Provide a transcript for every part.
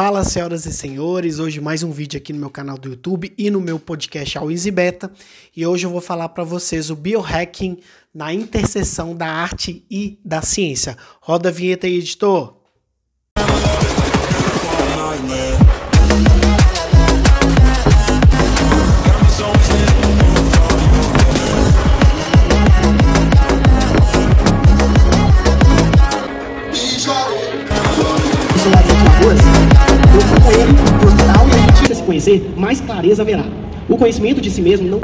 Fala, senhoras e senhores, hoje mais um vídeo aqui no meu canal do YouTube e no meu podcast ao Easy Beta, e hoje eu vou falar para vocês o biohacking na interseção da arte e da ciência. Roda a vinheta aí, editor. conhecer, mais clareza haverá. O conhecimento de si mesmo não.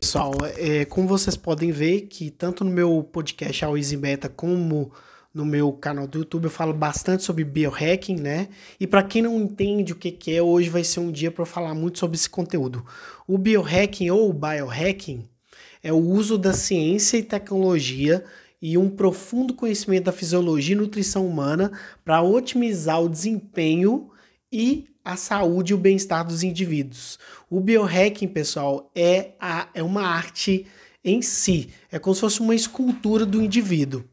Pessoal, é, como vocês podem ver, que tanto no meu podcast ao Easy Meta como no meu canal do YouTube eu falo bastante sobre biohacking, né? E para quem não entende o que, que é, hoje vai ser um dia para falar muito sobre esse conteúdo. O biohacking ou biohacking é o uso da ciência e tecnologia e um profundo conhecimento da fisiologia e nutrição humana para otimizar o desempenho e a saúde e o bem-estar dos indivíduos. O biohacking, pessoal, é, a, é uma arte em si, é como se fosse uma escultura do indivíduo.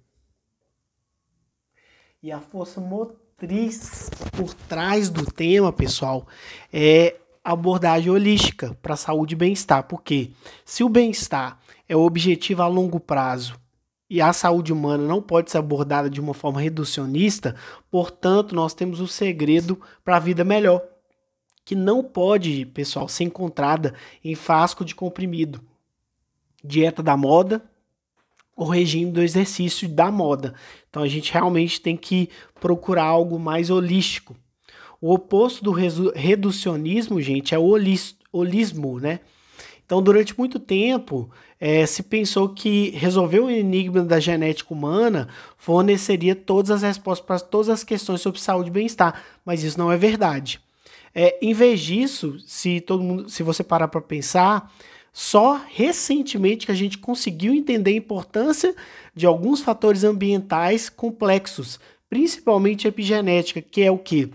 E a força motriz por trás do tema, pessoal, é abordagem holística para saúde e bem-estar. Porque se o bem-estar é o objetivo a longo prazo e a saúde humana não pode ser abordada de uma forma reducionista, portanto, nós temos o um segredo para a vida melhor, que não pode, pessoal, ser encontrada em frasco de comprimido. Dieta da moda ou regime do exercício da moda. Então a gente realmente tem que procurar algo mais holístico. O oposto do reducionismo, gente, é o holismo, né? Então, durante muito tempo, é, se pensou que resolver o enigma da genética humana forneceria todas as respostas para todas as questões sobre saúde e bem-estar, mas isso não é verdade. É, em vez disso, se todo mundo, se você parar para pensar, só recentemente que a gente conseguiu entender a importância de alguns fatores ambientais complexos, principalmente epigenética, que é o que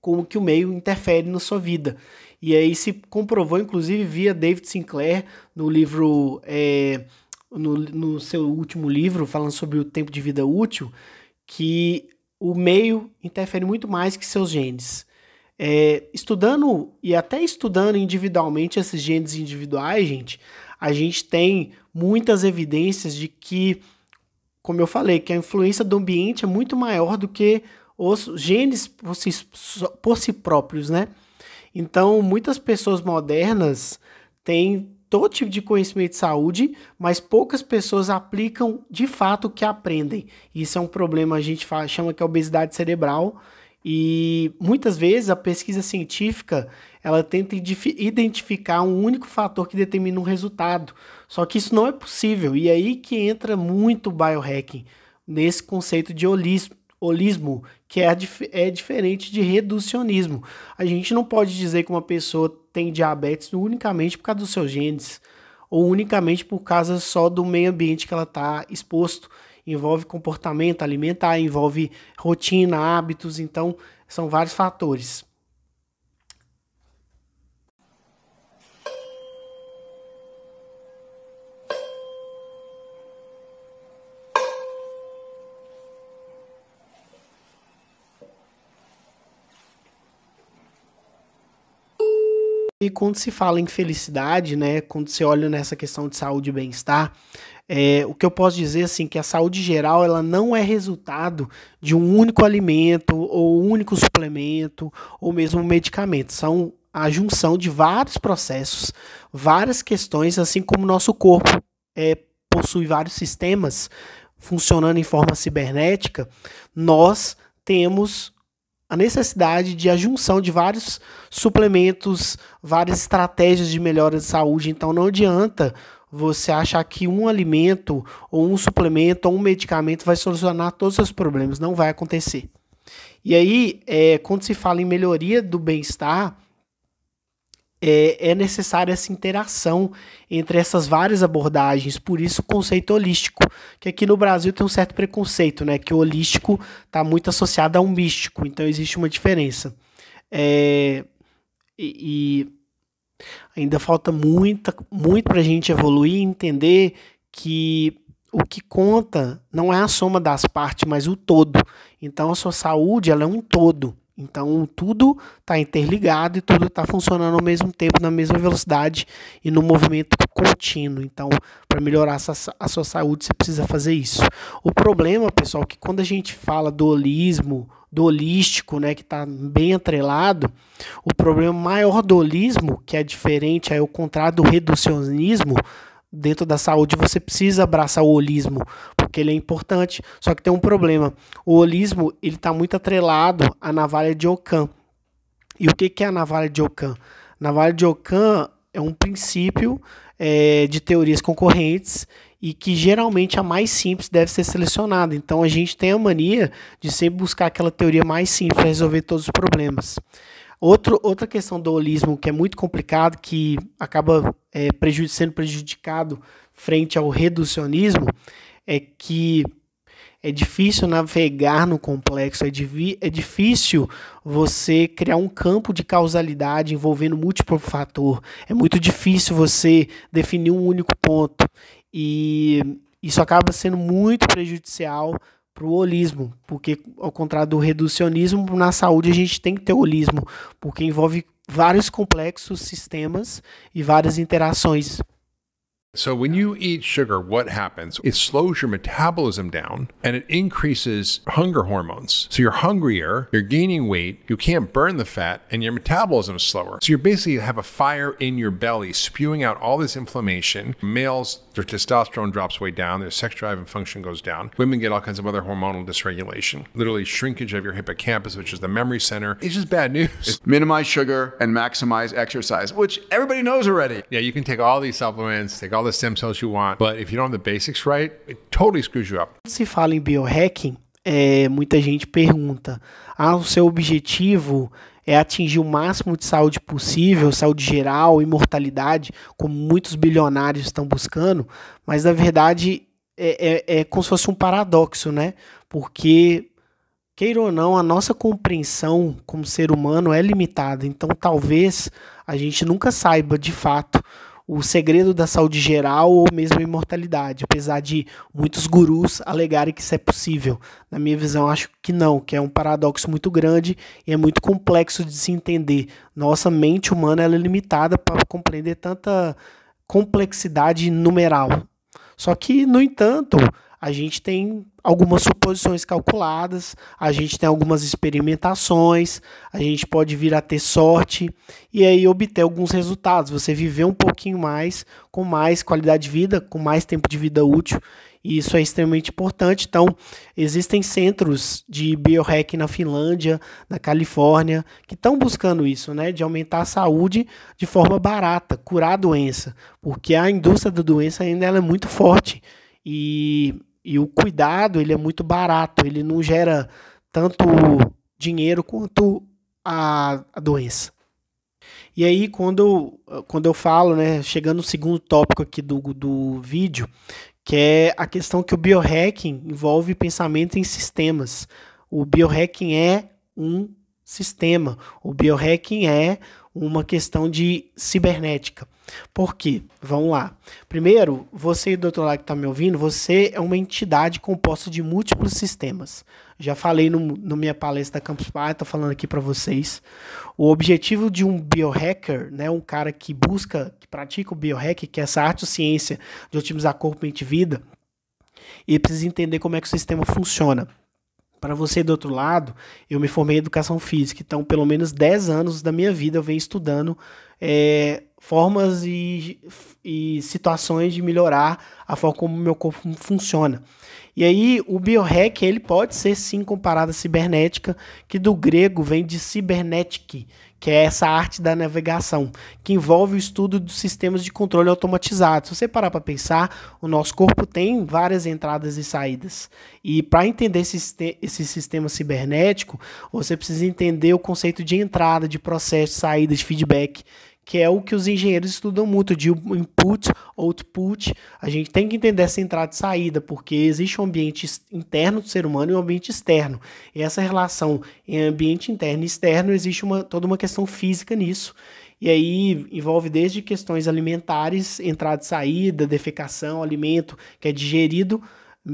como que o meio interfere na sua vida. E aí se comprovou, inclusive, via David Sinclair no livro. É, no, no seu último livro, falando sobre o tempo de vida útil, que o meio interfere muito mais que seus genes. É, estudando e até estudando individualmente esses genes individuais, gente, a gente tem muitas evidências de que, como eu falei, que a influência do ambiente é muito maior do que os genes por si, por si próprios, né? Então, muitas pessoas modernas têm todo tipo de conhecimento de saúde, mas poucas pessoas aplicam de fato o que aprendem. Isso é um problema, a gente fala, chama que é obesidade cerebral. E muitas vezes a pesquisa científica ela tenta identificar um único fator que determina um resultado. Só que isso não é possível. E é aí que entra muito o biohacking, nesse conceito de holismo holismo, que é, é diferente de reducionismo. A gente não pode dizer que uma pessoa tem diabetes unicamente por causa dos seus genes ou unicamente por causa só do meio ambiente que ela está exposto. Envolve comportamento alimentar, envolve rotina, hábitos, então são vários fatores. E quando se fala em felicidade, né, quando se olha nessa questão de saúde e bem-estar, é, o que eu posso dizer assim que a saúde geral ela não é resultado de um único alimento ou um único suplemento ou mesmo um medicamento. São a junção de vários processos, várias questões, assim como nosso corpo é, possui vários sistemas funcionando em forma cibernética, nós temos a necessidade de a junção de vários suplementos, várias estratégias de melhora de saúde. Então não adianta você achar que um alimento ou um suplemento ou um medicamento vai solucionar todos os seus problemas. Não vai acontecer. E aí, é, quando se fala em melhoria do bem-estar, é, é necessária essa interação entre essas várias abordagens, por isso o conceito holístico, que aqui no Brasil tem um certo preconceito, né? Que o holístico está muito associado a um místico, então existe uma diferença. É, e, e ainda falta muita, muito para a gente evoluir e entender que o que conta não é a soma das partes, mas o todo. Então a sua saúde ela é um todo. Então tudo está interligado e tudo está funcionando ao mesmo tempo, na mesma velocidade e no movimento contínuo. Então, para melhorar a sua saúde, você precisa fazer isso. O problema, pessoal, é que quando a gente fala do holismo, do holístico, né, que está bem atrelado, o problema maior do holismo, que é diferente, é o contrário do reducionismo, dentro da saúde você precisa abraçar o holismo, porque ele é importante, só que tem um problema. O holismo, ele está muito atrelado à navalha de Ockham. E o que, que é a navalha de Ockham? A navalha de Ockham é um princípio é, de teorias concorrentes e que geralmente a mais simples deve ser selecionada. Então a gente tem a mania de sempre buscar aquela teoria mais simples para resolver todos os problemas. Outro, outra questão do holismo que é muito complicado, que acaba é, sendo prejudicado frente ao reducionismo, é que é difícil navegar no complexo, é, é difícil você criar um campo de causalidade envolvendo múltiplo fator. É muito difícil você definir um único ponto. E isso acaba sendo muito prejudicial para o holismo, porque ao contrário do reducionismo, na saúde a gente tem que ter holismo, porque envolve vários complexos sistemas e várias interações So when you eat sugar, what happens? It slows your metabolism down and it increases hunger hormones. So you're hungrier, you're gaining weight, you can't burn the fat, and your metabolism is slower. So you basically have a fire in your belly spewing out all this inflammation. Males, their testosterone drops way down, their sex drive and function goes down. Women get all kinds of other hormonal dysregulation, literally shrinkage of your hippocampus, which is the memory center. It's just bad news. It's minimize sugar and maximize exercise, which everybody knows already. Yeah, you can take all these supplements, take all the stem cells you want, but if you don't have the basics right, it totally screws you up. Quando se fala em biohacking, é, muita gente pergunta: ah, o seu objetivo é atingir o máximo de saúde possível, saúde geral, imortalidade, como muitos bilionários estão buscando, mas na verdade é, é, é como se fosse um paradoxo, né? Porque Queira ou não, a nossa compreensão como ser humano é limitada, então talvez a gente nunca saiba de fato o segredo da saúde geral ou mesmo a imortalidade, apesar de muitos gurus alegarem que isso é possível. Na minha visão, acho que não, que é um paradoxo muito grande e é muito complexo de se entender. Nossa mente humana é limitada para compreender tanta complexidade numeral. Só que, no entanto, a gente tem algumas suposições calculadas, a gente tem algumas experimentações, a gente pode vir a ter sorte e aí obter alguns resultados. Você viver um pouquinho mais, com mais qualidade de vida, com mais tempo de vida útil, e isso é extremamente importante. Então, existem centros de biohack na Finlândia, na Califórnia, que estão buscando isso, né, de aumentar a saúde de forma barata, curar a doença, porque a indústria da doença ainda é muito forte. E, e o cuidado ele é muito barato, ele não gera tanto dinheiro quanto a, a doença. E aí, quando eu, quando eu falo, né, chegando no segundo tópico aqui do, do vídeo, que é a questão que o biohacking envolve pensamento em sistemas. O biohacking é um sistema, o biohacking é uma questão de cibernética. Por quê? Vamos lá. Primeiro, você, doutor lá que está me ouvindo, você é uma entidade composta de múltiplos sistemas. Já falei no, no minha palestra da Campus Party, estou falando aqui para vocês. O objetivo de um biohacker, né, um cara que busca, que pratica o biohack, que é essa arte ou ciência de otimizar corpo, mente e vida, ele precisa entender como é que o sistema funciona. Para você do outro lado, eu me formei em educação física, então pelo menos 10 anos da minha vida eu venho estudando é, formas e, e situações de melhorar a forma como o meu corpo funciona. E aí o biohack ele pode ser sim comparado à cibernética, que do grego vem de cibernetic, que é essa arte da navegação, que envolve o estudo dos sistemas de controle automatizado. Se você parar para pensar, o nosso corpo tem várias entradas e saídas. E para entender esse, esse sistema cibernético, você precisa entender o conceito de entrada, de processo, saída, de feedback que é o que os engenheiros estudam muito, de input, output. A gente tem que entender essa entrada e saída, porque existe um ambiente interno do ser humano e um ambiente externo. E essa relação em ambiente interno e externo, existe uma, toda uma questão física nisso. E aí envolve desde questões alimentares, entrada e saída, defecação, alimento que é digerido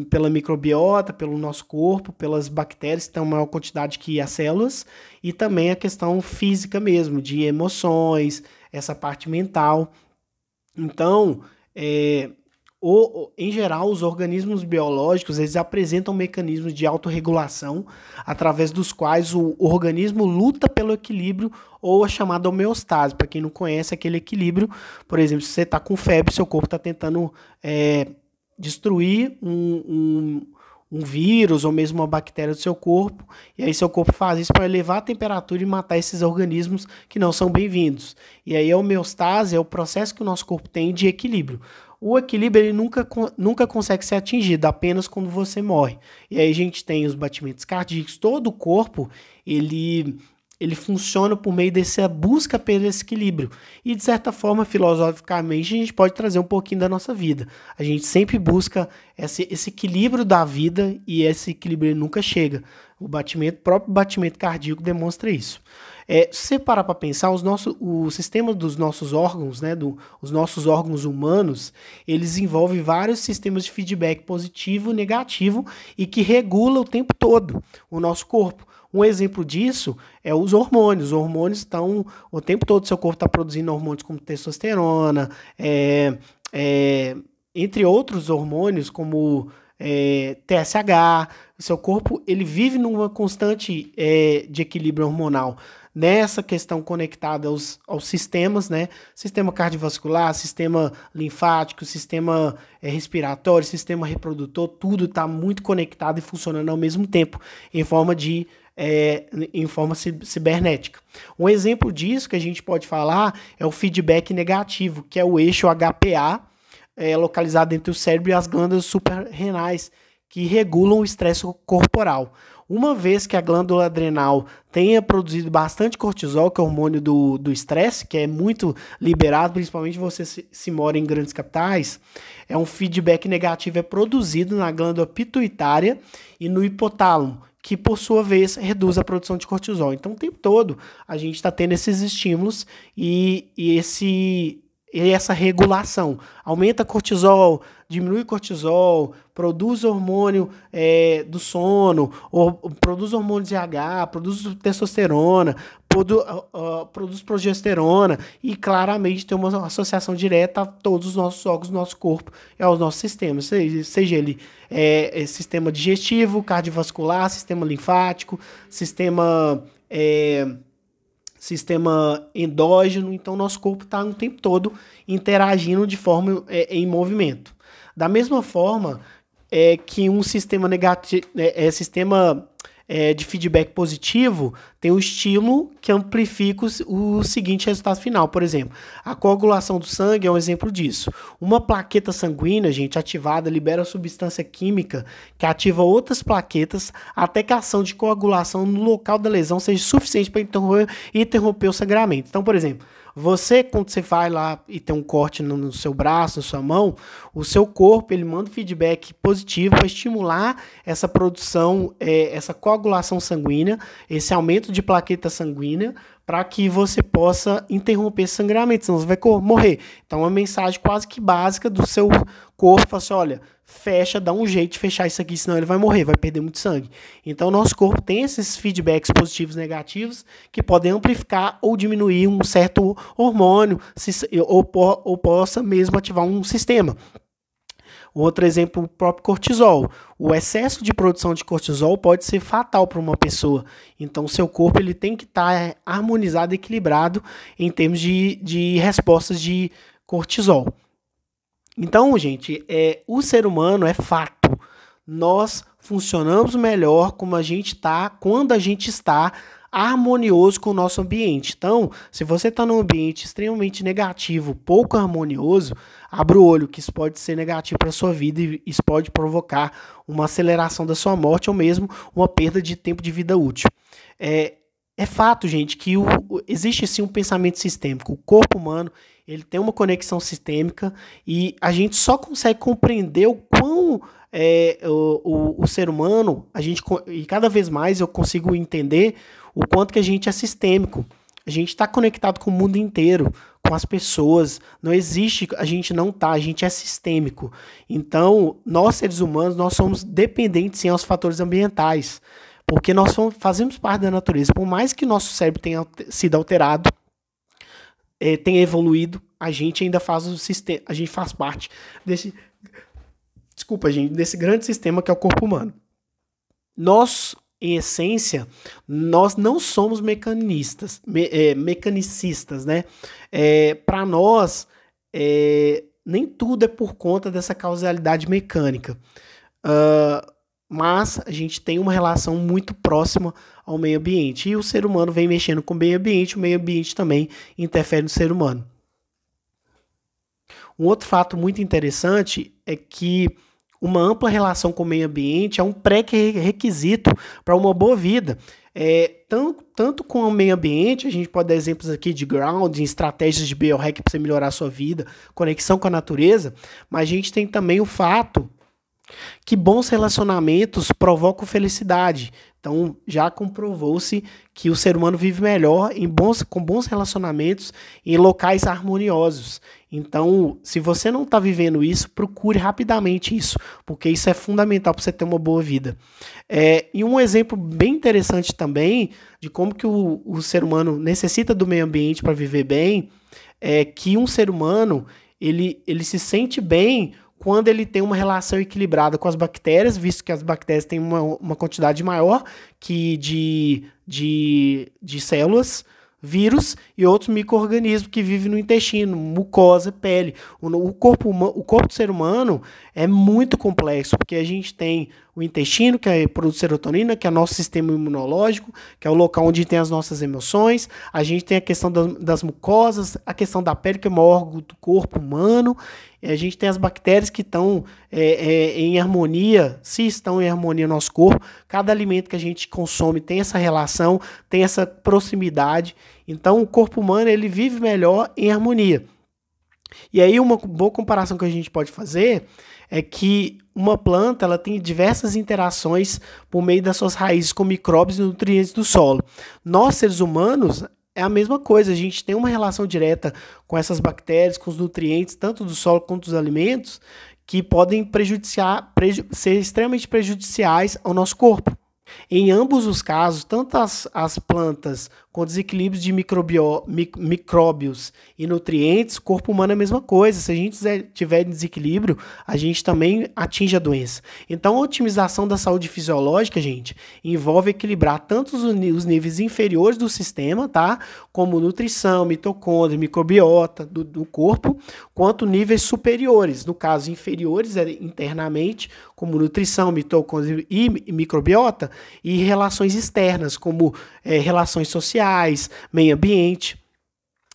pela microbiota, pelo nosso corpo, pelas bactérias que têm maior quantidade que as células, e também a questão física mesmo, de emoções, essa parte mental. Então, é, o, em geral, os organismos biológicos eles apresentam mecanismos de autorregulação através dos quais o organismo luta pelo equilíbrio ou a chamada homeostase. Para quem não conhece, aquele equilíbrio, por exemplo, se você está com febre, seu corpo está tentando é, destruir um, um um vírus ou mesmo uma bactéria do seu corpo, e aí seu corpo faz isso para elevar a temperatura e matar esses organismos que não são bem-vindos. E aí a homeostase é o processo que o nosso corpo tem de equilíbrio. O equilíbrio ele nunca, nunca consegue ser atingido, apenas quando você morre. E aí a gente tem os batimentos cardíacos, todo o corpo ele ele funciona por meio dessa busca pelo equilíbrio. E de certa forma, filosoficamente, a gente pode trazer um pouquinho da nossa vida. A gente sempre busca esse, esse equilíbrio da vida e esse equilíbrio nunca chega. O batimento, próprio batimento cardíaco demonstra isso. É, se você parar para pensar, os nossos o sistema dos nossos órgãos, né, do, os nossos órgãos humanos, eles envolvem vários sistemas de feedback positivo e negativo e que regula o tempo todo o nosso corpo. Um exemplo disso é os hormônios. Os hormônios estão o tempo todo, seu corpo está produzindo hormônios como testosterona, é, é, entre outros hormônios como é, TSH. Seu corpo ele vive numa constante é, de equilíbrio hormonal nessa questão conectada aos, aos sistemas, né? Sistema cardiovascular, sistema linfático, sistema é, respiratório, sistema reprodutor, tudo está muito conectado e funcionando ao mesmo tempo, em forma de é, em forma cibernética. Um exemplo disso que a gente pode falar é o feedback negativo, que é o eixo HPA, é, localizado entre o cérebro e as glândulas suprarrenais, que regulam o estresse corporal. Uma vez que a glândula adrenal tenha produzido bastante cortisol, que é o hormônio do estresse, que é muito liberado, principalmente você se, se, mora em grandes capitais, é um feedback negativo, é produzido na glândula pituitária e no hipotálamo que por sua vez reduz a produção de cortisol. Então, o tempo todo a gente está tendo esses estímulos e, e esse e essa regulação. Aumenta cortisol, diminui cortisol, produz hormônio é, do sono, ou, produz hormônio de H, produz testosterona, produ, uh, produz progesterona e claramente tem uma associação direta a todos os nossos órgãos do nosso corpo e é aos nossos sistemas, seja, seja ele é, é, sistema digestivo, cardiovascular, sistema linfático, sistema. É, sistema endógeno, então nosso corpo está o tempo todo interagindo de forma é, em movimento. Da mesma forma é, que um sistema negativo, é, é sistema é, de feedback positivo tem o um estímulo que amplifica o, o seguinte resultado final. Por exemplo, a coagulação do sangue é um exemplo disso. Uma plaqueta sanguínea, gente, ativada, libera substância química que ativa outras plaquetas até que a ação de coagulação no local da lesão seja suficiente para interromper, interromper o sangramento. Então, por exemplo, você, quando você vai lá e tem um corte no, no seu braço, na sua mão, o seu corpo ele manda feedback positivo para estimular essa produção, é, essa coagulação sanguínea, esse aumento de plaqueta sanguínea, para que você possa interromper esse sangramento, senão você vai morrer. Então, é uma mensagem quase que básica do seu corpo, assim, olha, fecha, dá um jeito de fechar isso aqui, senão ele vai morrer, vai perder muito sangue. Então, nosso corpo tem esses feedbacks positivos e negativos que podem amplificar ou diminuir um certo hormônio ou possa mesmo ativar um sistema. Outro exemplo, o próprio cortisol. O excesso de produção de cortisol pode ser fatal para uma pessoa. Então, seu corpo ele tem que estar tá é, harmonizado, equilibrado em termos de, de respostas de cortisol. Então, gente, é, o ser humano é fato. Nós funcionamos melhor como a gente está, quando a gente está harmonioso com o nosso ambiente. Então, se você está num ambiente extremamente negativo, pouco harmonioso, abra o olho que isso pode ser negativo para sua vida e isso pode provocar uma aceleração da sua morte ou mesmo uma perda de tempo de vida útil. É, é fato, gente, que o, existe sim um pensamento sistêmico. O corpo humano ele tem uma conexão sistêmica e a gente só consegue compreender o quão é, o, o, o, ser humano, a gente, e cada vez mais eu consigo entender o quanto que a gente é sistêmico. A gente está conectado com o mundo inteiro, com as pessoas. Não existe, a gente não tá, a gente é sistêmico. Então, nós seres humanos, nós somos dependentes sim aos fatores ambientais, porque nós fazemos parte da natureza. Por mais que nosso cérebro tenha sido alterado, é, tenha evoluído, a gente ainda faz o sistema, a gente faz parte desse desculpa, gente, desse grande sistema que é o corpo humano. Nós em essência, nós não somos mecanistas, me, é, mecanicistas, né? É, Para nós, é, nem tudo é por conta dessa causalidade mecânica. Uh, mas a gente tem uma relação muito próxima ao meio ambiente. E o ser humano vem mexendo com o meio ambiente, o meio ambiente também interfere no ser humano. Um outro fato muito interessante é que uma ampla relação com o meio ambiente é um pré-requisito para uma boa vida. É, tanto, tanto com o meio ambiente, a gente pode dar exemplos aqui de grounding, estratégias de biohack para você melhorar a sua vida, conexão com a natureza, mas a gente tem também o fato que bons relacionamentos provocam felicidade, então, já comprovou-se que o ser humano vive melhor em bons, com bons relacionamentos em locais harmoniosos. Então, se você não está vivendo isso, procure rapidamente isso, porque isso é fundamental para você ter uma boa vida. É, e um exemplo bem interessante também de como que o, o ser humano necessita do meio ambiente para viver bem é que um ser humano ele, ele se sente bem quando ele tem uma relação equilibrada com as bactérias, visto que as bactérias têm uma, uma quantidade maior que de, de, de células, vírus e outros micro-organismos que vivem no intestino, mucosa, pele. O, o, corpo, o corpo do ser humano é muito complexo, porque a gente tem o intestino, que é, produz serotonina, que é nosso sistema imunológico, que é o local onde tem as nossas emoções, a gente tem a questão das, das mucosas, a questão da pele, que é o maior órgão do corpo humano, a gente tem as bactérias que estão é, é, em harmonia, se estão em harmonia no nosso corpo, cada alimento que a gente consome tem essa relação, tem essa proximidade, então o corpo humano ele vive melhor em harmonia. E aí uma boa comparação que a gente pode fazer é que uma planta ela tem diversas interações por meio das suas raízes com micróbios e nutrientes do solo. Nós, seres humanos, é a mesma coisa, a gente tem uma relação direta com essas bactérias, com os nutrientes, tanto do solo quanto dos alimentos, que podem prejudiciar, preju ser extremamente prejudiciais ao nosso corpo. Em ambos os casos, tanto as, as plantas com desequilíbrios de microbio, mic, micróbios e nutrientes, o corpo humano é a mesma coisa. Se a gente tiver desequilíbrio, a gente também atinge a doença. Então, a otimização da saúde fisiológica, gente, envolve equilibrar tanto os, os níveis inferiores do sistema, tá? Como nutrição, mitocôndria, microbiota do, do corpo, quanto níveis superiores. No caso, inferiores é internamente, como nutrição, mitocôndria e microbiota, e relações externas, como é, relações sociais sociais, meio ambiente.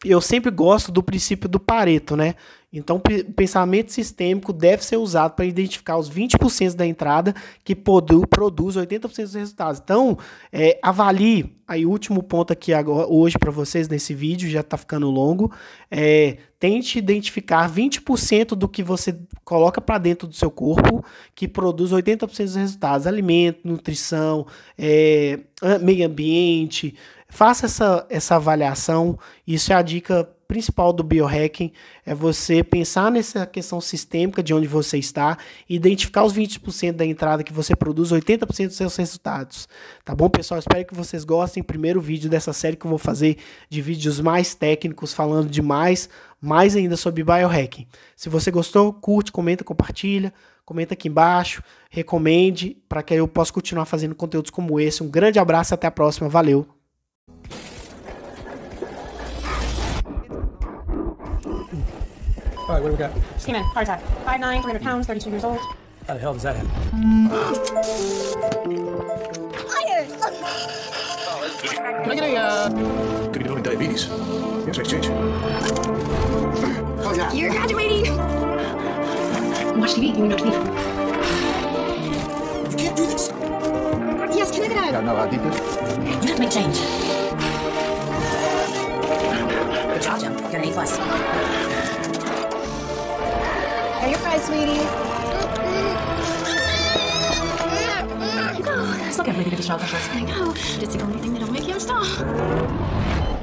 Eu sempre gosto do princípio do Pareto, né? Então, o pensamento sistêmico deve ser usado para identificar os 20% da entrada que produz 80% dos resultados. Então, é, avalie. Aí, último ponto aqui agora, hoje para vocês nesse vídeo, já está ficando longo. É, tente identificar 20% do que você coloca para dentro do seu corpo que produz 80% dos resultados: alimento, nutrição, é, meio ambiente, Faça essa, essa avaliação, isso é a dica principal do biohacking é você pensar nessa questão sistêmica de onde você está, identificar os 20% da entrada que você produz, 80% dos seus resultados. Tá bom, pessoal? Espero que vocês gostem. Primeiro vídeo dessa série que eu vou fazer de vídeos mais técnicos, falando de mais, mais ainda sobre biohacking. Se você gostou, curte, comenta, compartilha, comenta aqui embaixo, recomende para que eu possa continuar fazendo conteúdos como esse. Um grande abraço, até a próxima. Valeu! All right, what do we got? Just in. Heart attack. 5'9", 300 pounds, 32 years old. How the hell does that happen? Higher! Can I get a, uh... Could be doing diabetes. Yes, exchange. Oh, yeah. You're graduating! Watch TV. You know TV. You can't do this. Yes, can I get a... Yeah, no, uh, deep dish. Unit may change. Charger, you're an A plus. Are your fries, sweetie? It's oh, not gonna be the shellfish. I know. It's the only thing that'll make you stop.